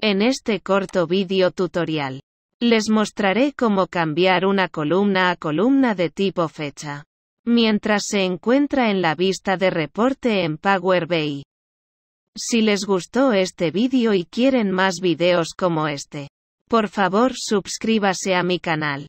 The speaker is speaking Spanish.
En este corto vídeo tutorial, les mostraré cómo cambiar una columna a columna de tipo fecha, mientras se encuentra en la vista de reporte en Power BI. Si les gustó este vídeo y quieren más videos como este, por favor suscríbase a mi canal.